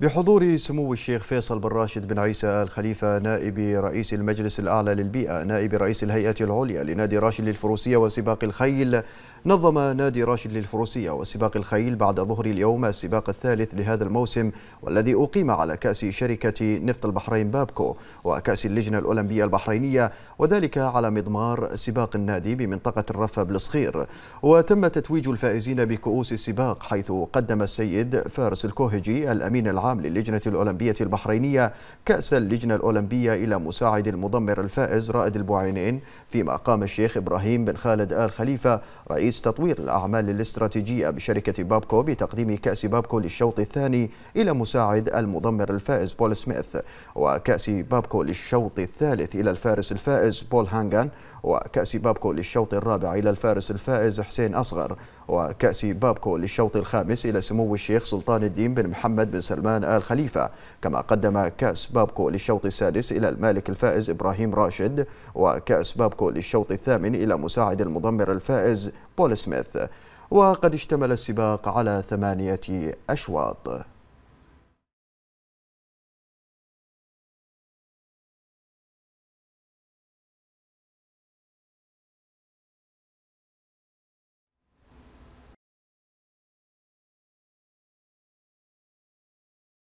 بحضور سمو الشيخ فيصل بن راشد بن عيسى الخليفة نائب رئيس المجلس الأعلى للبيئة نائب رئيس الهيئة العليا لنادي راشد للفروسية وسباق الخيل نظم نادي راشد للفروسية وسباق الخيل بعد ظهر اليوم السباق الثالث لهذا الموسم والذي أقيم على كأس شركة نفط البحرين بابكو وكأس اللجنة الأولمبية البحرينية وذلك على مضمار سباق النادي بمنطقة الرفة بالصخير وتم تتويج الفائزين بكؤوس السباق حيث قدم السيد فارس الكوهجي الأمين العام العام للجنة الأولمبية البحرينية كأس اللجنة الأولمبية إلى مساعد المضمر الفائز رائد البوعينين فيما قام الشيخ إبراهيم بن خالد آل خليفة رئيس تطوير الأعمال الاستراتيجية بشركة بابكو بتقديم كأس بابكو للشوط الثاني إلى مساعد المضمر الفائز بول سميث وكأس بابكو للشوط الثالث إلى الفارس الفائز بول هانغان وكأس بابكو للشوط الرابع إلى الفارس الفائز حسين أصغر وكأس بابكو للشوط الخامس إلى سمو الشيخ سلطان الدين بن محمد بن سلمان سلمان آل خليفة كما قدم كأس بابكو للشوط السادس إلى المالك الفائز إبراهيم راشد وكأس بابكو للشوط الثامن إلى مساعد المضمر الفائز بول سميث وقد اشتمل السباق على ثمانية أشواط